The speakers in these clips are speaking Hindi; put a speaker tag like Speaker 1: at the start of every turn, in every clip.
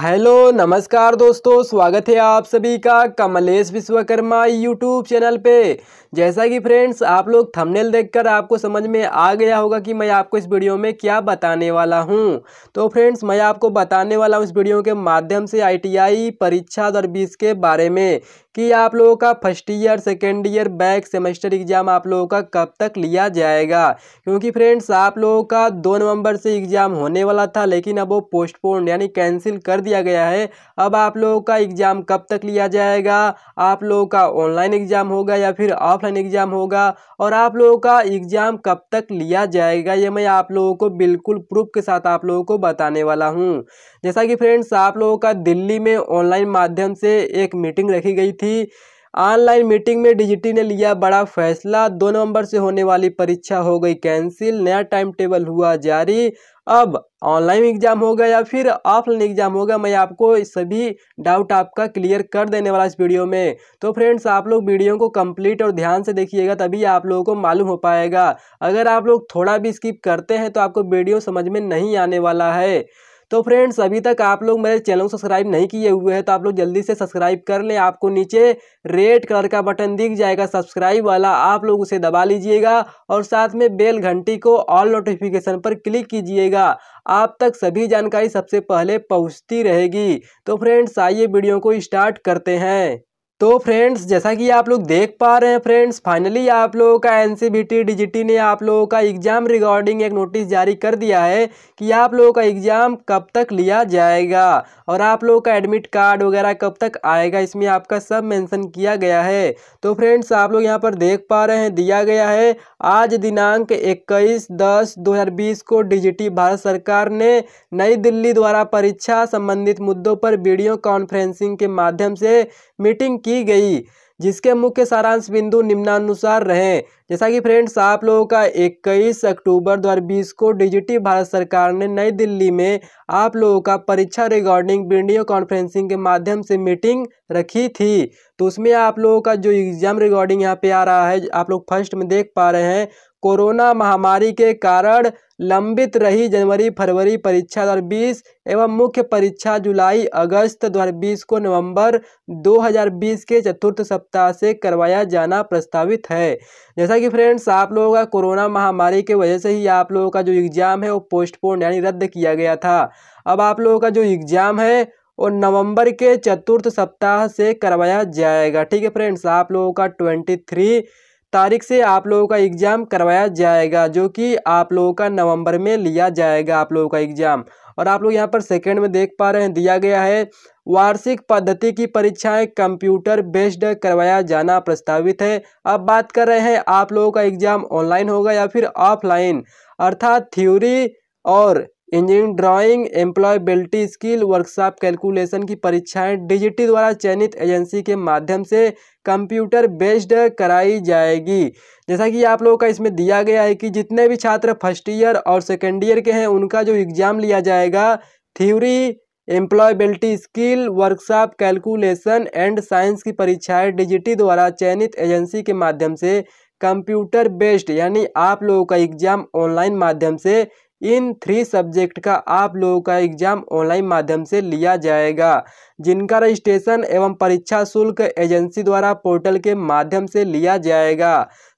Speaker 1: हेलो नमस्कार दोस्तों स्वागत है आप सभी का कमलेश विश्वकर्मा यूट्यूब चैनल पे जैसा कि फ्रेंड्स आप लोग थंबनेल देखकर आपको समझ में आ गया होगा कि मैं आपको इस वीडियो में क्या बताने वाला हूं तो फ्रेंड्स मैं आपको बताने वाला हूं इस वीडियो के माध्यम से आईटीआई परीक्षा दर बीस के बारे में कि आप लोगों का first year second year back semester exam आप लोगों का कब तक लिया जाएगा क्योंकि फ्रेंड्स आप लोगों का दो नवंबर से एग्ज़ाम होने वाला था लेकिन अब वो पोस्टपोन यानी कैंसिल कर दिया गया है अब आप लोगों का एग्ज़ाम कब तक लिया जाएगा आप लोगों का ऑनलाइन एग्ज़ाम होगा या फिर ऑफलाइन एग्ज़ाम होगा और आप लोगों का एग्ज़ाम कब तक लिया जाएगा ये मैं आप लोगों को बिल्कुल प्रूफ के साथ आप लोगों को बताने वाला हूँ जैसा कि फ्रेंड्स आप लोगों का दिल्ली में ऑनलाइन माध्यम से एक मीटिंग रखी गई थी ऑनलाइन मीटिंग में डीजीटी ने लिया बड़ा फैसला दो नवंबर से होने वाली परीक्षा हो गई कैंसिल नया टाइम टेबल हुआ जारी अब ऑनलाइन एग्जाम होगा या फिर ऑफलाइन एग्जाम होगा मैं आपको सभी डाउट आपका क्लियर कर देने वाला इस वीडियो में तो फ्रेंड्स आप लोग वीडियो को कंप्लीट और ध्यान से देखिएगा तभी आप लोगों को मालूम हो पाएगा अगर आप लोग थोड़ा भी स्किप करते हैं तो आपको वीडियो समझ में नहीं आने वाला है तो फ्रेंड्स अभी तक आप लोग मेरे चैनल को सब्सक्राइब नहीं किए हुए हैं तो आप लोग जल्दी से सब्सक्राइब कर लें आपको नीचे रेड कलर का बटन दिख जाएगा सब्सक्राइब वाला आप लोग उसे दबा लीजिएगा और साथ में बेल घंटी को ऑल नोटिफिकेशन पर क्लिक कीजिएगा आप तक सभी जानकारी सबसे पहले पहुँचती रहेगी तो फ्रेंड्स आइए वीडियो को स्टार्ट करते हैं तो फ्रेंड्स जैसा कि आप लोग देख पा रहे हैं फ्रेंड्स फाइनली आप लोगों का एन डीजीटी ने आप लोगों का एग्ज़ाम रिगार्डिंग एक नोटिस जारी कर दिया है कि आप लोगों का एग्ज़ाम कब तक लिया जाएगा और आप लोगों का एडमिट कार्ड वगैरह कब तक आएगा इसमें आपका सब मेंशन किया गया है तो फ्रेंड्स आप लोग यहाँ पर देख पा रहे हैं दिया गया है आज दिनांक इक्कीस दस दो को डिजिटी भारत सरकार ने नई दिल्ली द्वारा परीक्षा संबंधित मुद्दों पर वीडियो कॉन्फ्रेंसिंग के माध्यम से मीटिंग की गई जिसके मुख्य सारांश बिंदु निम्नानुसार रहे जैसा कि फ्रेंड्स आप लोगों का 21 अक्टूबर 2020 को डिजिटी भारत सरकार ने नई दिल्ली में आप लोगों का परीक्षा रिगार्डिंग वीडियो कॉन्फ्रेंसिंग के माध्यम से मीटिंग रखी थी तो उसमें आप लोगों का जो एग्ज़ाम रिगार्डिंग यहाँ पे आ रहा है आप लोग फर्स्ट में देख पा रहे हैं कोरोना महामारी के कारण लंबित रही जनवरी फरवरी परीक्षा 2020 एवं मुख्य परीक्षा जुलाई अगस्त 2020 को नवंबर 2020 के चतुर्थ सप्ताह से करवाया जाना प्रस्तावित है जैसा कि फ्रेंड्स आप लोगों का कोरोना महामारी के वजह से ही आप लोगों का जो एग्ज़ाम है वो पोस्टपोन यानी रद्द किया गया था अब आप लोगों का जो एग्ज़ाम है और नवंबर के चतुर्थ सप्ताह से करवाया जाएगा ठीक है फ्रेंड्स आप लोगों का ट्वेंटी थ्री तारीख से आप लोगों का एग्ज़ाम करवाया जाएगा जो कि आप लोगों का नवंबर में लिया जाएगा आप लोगों का एग्ज़ाम और आप लोग यहाँ पर सेकेंड में देख पा रहे हैं दिया गया है वार्षिक पद्धति की परीक्षाएं कंप्यूटर बेस्ड करवाया जाना प्रस्तावित है अब बात कर रहे हैं आप लोगों का एग्ज़ाम ऑनलाइन होगा या फिर ऑफलाइन अर्थात थ्योरी और engineering drawing employability skill workshop calculation की परीक्षाएं डिजिटी द्वारा चयनित एजेंसी के माध्यम से कंप्यूटर बेस्ड कराई जाएगी जैसा कि आप लोगों का इसमें दिया गया है कि जितने भी छात्र फर्स्ट ईयर और सेकेंड ईयर के हैं उनका जो एग्ज़ाम लिया जाएगा theory employability skill workshop calculation and science की परीक्षाएँ डिजिटी द्वारा चयनित एजेंसी के माध्यम से कंप्यूटर बेस्ड यानी आप लोगों का एग्ज़ाम ऑनलाइन माध्यम से इन थ्री सब्जेक्ट का आप लोगों का एग्जाम ऑनलाइन माध्यम से लिया जाएगा जिनका रजिस्ट्रेशन एवं परीक्षा शुल्क एजेंसी द्वारा पोर्टल के माध्यम से लिया जाएगा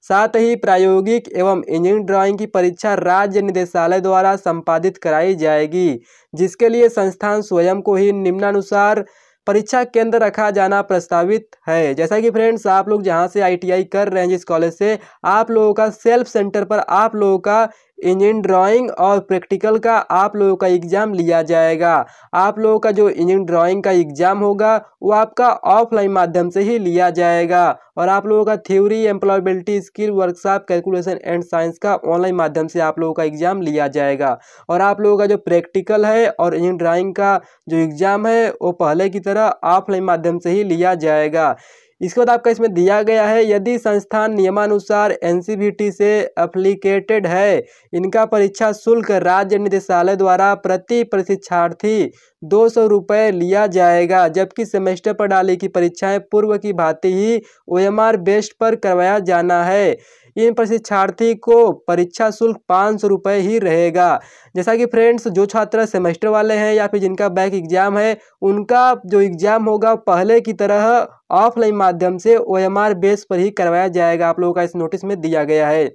Speaker 1: साथ ही प्रायोगिक एवं इंजीनियरिंग ड्राइंग की परीक्षा राज्य निदेशालय द्वारा संपादित कराई जाएगी जिसके लिए संस्थान स्वयं को ही निम्नानुसार परीक्षा केंद्र रखा जाना प्रस्तावित है जैसा कि फ्रेंड्स आप लोग जहां से आईटीआई कर रहे हैं जिस कॉलेज से आप लोगों का सेल्फ सेंटर पर आप लोगों का इंजीन ड्राइंग और प्रैक्टिकल का आप लोगों का एग्ज़ाम लिया जाएगा आप लोगों का जो इंजीन ड्राइंग का एग्ज़ाम होगा वो आपका ऑफलाइन माध्यम से ही लिया जाएगा और आप लोगों का theory employability skill workshop calculation and science का ऑनलाइन माध्यम से आप लोगों का एग्ज़ाम लिया जाएगा और आप लोगों का जो प्रैक्टिकल है और इंजीन ड्राइंग का जो एग्ज़ाम है वो पहले की तरह ऑफलाइन माध्यम से ही लिया जाएगा इसके बाद आपका इसमें दिया गया है यदि संस्थान नियमानुसार एनसीबीटी से अप्लीकेटेड है इनका परीक्षा शुल्क राज्य निदेशालय द्वारा प्रति प्रशिक्षार्थी दो सौ रुपये लिया जाएगा जबकि सेमेस्टर प्रणाली की परीक्षाएं पूर्व की भांति ही ओएमआर बेस्ट पर करवाया जाना है इन प्रशिक्षार्थी को परीक्षा शुल्क पाँच सौ रुपये ही रहेगा जैसा कि फ्रेंड्स जो छात्र सेमेस्टर वाले हैं या फिर जिनका बैक एग्जाम है उनका जो एग्जाम होगा पहले की तरह ऑफलाइन माध्यम से ओ एम आर बेस पर ही करवाया जाएगा आप लोगों का इस नोटिस में दिया गया है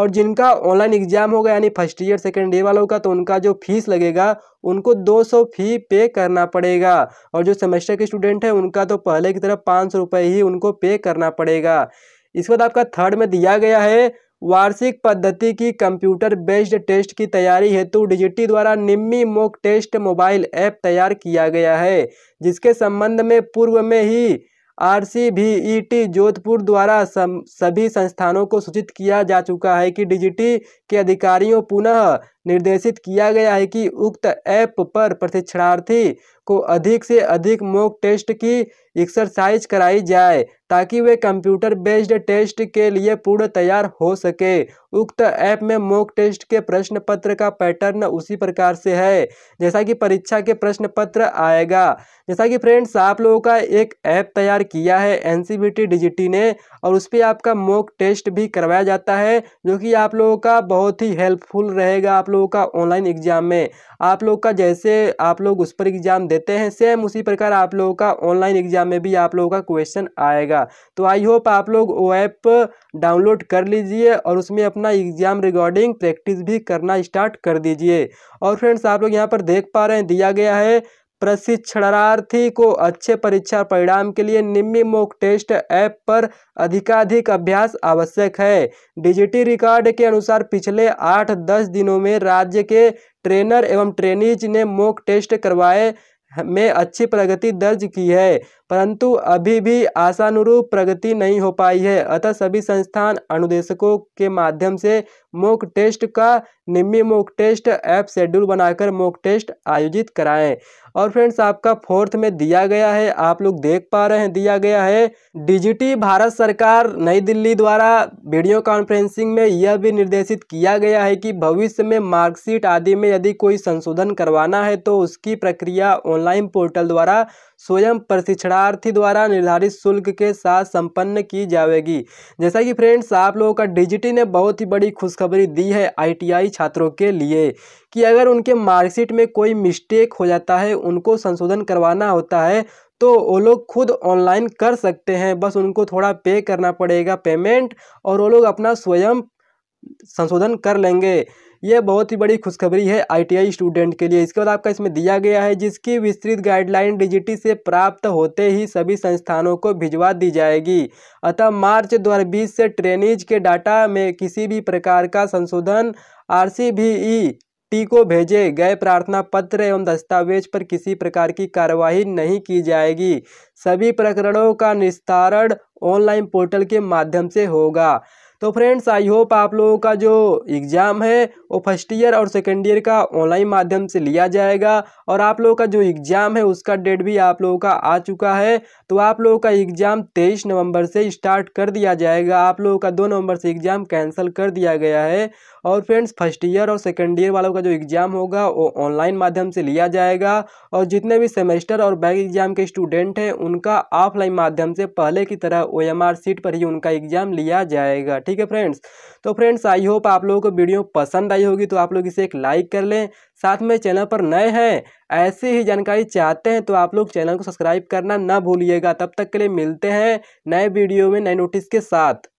Speaker 1: और जिनका ऑनलाइन एग्जाम होगा यानी फर्स्ट ईयर सेकेंड ईयर वालों का तो उनका जो फीस लगेगा उनको 200 फी पे करना पड़ेगा और जो सेमेस्टर के स्टूडेंट हैं उनका तो पहले की तरह पाँच सौ रुपये ही उनको पे करना पड़ेगा इसके बाद आपका थर्ड में दिया गया है वार्षिक पद्धति की कंप्यूटर बेस्ड टेस्ट की तैयारी हेतु डिजिटी द्वारा NIMI mock test mobile app तैयार किया गया है जिसके संबंध में पूर्व में ही R C E T Jodhpur द्वारा सभी संस्थानों को सूचित किया जा चुका है कि डिजिटी के अधिकारियों पुनः निर्देशित किया गया है कि उक्त ऐप पर प्रशिक्षणार्थी को अधिक से अधिक मॉक टेस्ट की एक्सरसाइज कराई जाए ताकि वे कंप्यूटर बेस्ड टेस्ट के लिए पूर्ण तैयार हो सके उक्त ऐप में मॉक टेस्ट के प्रश्न पत्र का पैटर्न उसी प्रकार से है जैसा कि परीक्षा के प्रश्न पत्र आएगा जैसा कि फ्रेंड्स आप लोगों का एक ऐप तैयार किया है एन डिजिटी ने और उस पर आपका मॉक टेस्ट भी करवाया जाता है जो कि आप लोगों का बहुत ही हेल्पफुल रहेगा आप लोगों का ऑनलाइन एग्ज़ाम में आप लोग का जैसे आप लोग उस पर एग्ज़ाम देते हैं सेम उसी प्रकार आप लोगों का ऑनलाइन एग्ज़ाम में भी आप लोगों का क्वेश्चन आएगा तो आई होप आप लोग वो ऐप डाउनलोड कर लीजिए और उसमें अपना एग्ज़ाम रिगार्डिंग प्रैक्टिस भी करना स्टार्ट कर दीजिए और फ्रेंड्स आप लोग यहाँ पर देख पा रहे हैं दिया गया है प्रशिक्षणार्थी को अच्छे परीक्षा परिणाम के लिए निम्मी मोक टेस्ट ऐप पर अधिकाधिक अभ्यास आवश्यक है डिजिटी रिकॉर्ड के अनुसार पिछले आठ दस दिनों में राज्य के ट्रेनर एवं ट्रेनीज ने मोक टेस्ट करवाए में अच्छी प्रगति दर्ज की है परंतु अभी भी आशानुरूप प्रगति नहीं हो पाई है अतः सभी संस्थान अनुदेशकों के माध्यम से मोक टेस्ट का NIMI mock test app schedule बनाकर मोक टेस्ट आयोजित कराएं और फ्रेंड्स आपका फोर्थ में दिया गया है आप लोग देख पा रहे हैं दिया गया है डिजिटी भारत सरकार नई दिल्ली द्वारा वीडियो कॉन्फ्रेंसिंग में यह भी निर्देशित किया गया है कि भविष्य में मार्कशीट आदि में यदि कोई संशोधन करवाना है तो उसकी प्रक्रिया ऑनलाइन पोर्टल द्वारा स्वयं प्रशिक्षण परीक्षार्थी द्वारा निर्धारित शुल्क के साथ संपन्न की जाएगी जैसा कि फ्रेंड्स आप लोगों का डिजिटी ने बहुत ही बड़ी खुशखबरी दी है आईटीआई छात्रों के लिए कि अगर उनके मार्कशीट में कोई मिस्टेक हो जाता है उनको संशोधन करवाना होता है तो वो लोग खुद ऑनलाइन कर सकते हैं बस उनको थोड़ा पे करना पड़ेगा पेमेंट और वो लोग अपना स्वयं संशोधन कर लेंगे ये बहुत ही बड़ी खुशखबरी है आईटीआई स्टूडेंट के लिए इसके बाद आपका इसमें दिया गया है जिसकी विस्तृत गाइडलाइन डिजिटी से प्राप्त होते ही सभी संस्थानों को भिजवा दी जाएगी अतः मार्च दो से ट्रेनिज के डाटा में किसी भी प्रकार का संशोधन आर टी e को भेजे गए प्रार्थना पत्र एवं दस्तावेज पर किसी प्रकार की कार्यवाही नहीं की जाएगी सभी प्रकरणों का निस्तारण ऑनलाइन पोर्टल के माध्यम से होगा तो फ्रेंड्स आई होप आप लोगों का जो एग्ज़ाम है वो फर्स्ट ईयर और सेकेंड ईयर का ऑनलाइन माध्यम से लिया जाएगा और आप लोगों का जो एग्ज़ाम है उसका डेट भी आप लोगों का आ चुका है तो आप लोगों का एग्ज़ाम तेईस नवंबर से स्टार्ट कर दिया जाएगा आप लोगों का दो नवंबर से एग्ज़ाम कैंसिल कर दिया गया है और फ्रेंड्स फर्स्ट ईयर और सेकेंड ईयर वालों का जो एग्ज़ाम होगा वो ऑनलाइन माध्यम से लिया जाएगा और जितने भी सेमेस्टर और बैक एग्ज़ाम के स्टूडेंट हैं उनका ऑफलाइन माध्यम से पहले की तरह ओ सीट पर ही उनका एग्ज़ाम लिया जाएगा ठीक है फ्रेंड्स तो फ्रेंड्स आई होप आप लोगों को वीडियो पसंद आई होगी तो आप लोग इसे एक लाइक कर लें साथ में चैनल पर नए हैं ऐसी ही जानकारी चाहते हैं तो आप लोग चैनल को सब्सक्राइब करना ना भूलिएगा तब तक के लिए मिलते हैं नए वीडियो में नए नोटिस के साथ